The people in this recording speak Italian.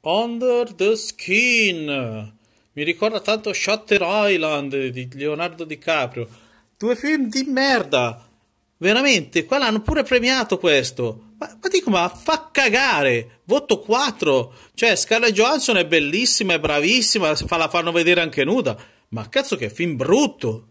Under the Skin. Mi ricorda tanto Shutter Island di Leonardo DiCaprio. Due film di merda. Veramente, qua l'hanno pure premiato questo. Ma, ma, dico, ma fa cagare. Voto 4. Cioè, Scarlett Johansson è bellissima, è bravissima, la fanno vedere anche nuda. Ma cazzo che film brutto.